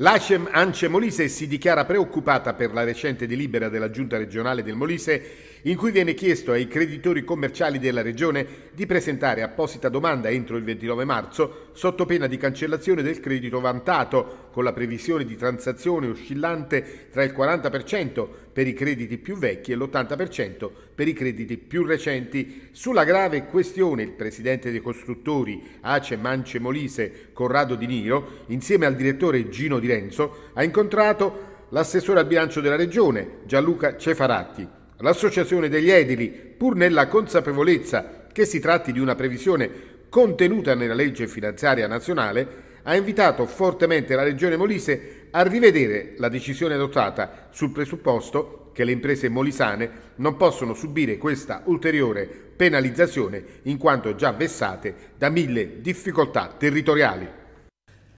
L'ACEM Ance Molise si dichiara preoccupata per la recente delibera della giunta regionale del Molise in cui viene chiesto ai creditori commerciali della Regione di presentare apposita domanda entro il 29 marzo sotto pena di cancellazione del credito vantato, con la previsione di transazione oscillante tra il 40% per i crediti più vecchi e l'80% per i crediti più recenti. Sulla grave questione il presidente dei costruttori Ace Mance Molise, Corrado Di Niro, insieme al direttore Gino Di Renzo, ha incontrato l'assessore al bilancio della Regione, Gianluca Cefaratti, L'associazione degli edili, pur nella consapevolezza che si tratti di una previsione contenuta nella legge finanziaria nazionale, ha invitato fortemente la Regione Molise a rivedere la decisione adottata sul presupposto che le imprese molisane non possono subire questa ulteriore penalizzazione in quanto già vessate da mille difficoltà territoriali.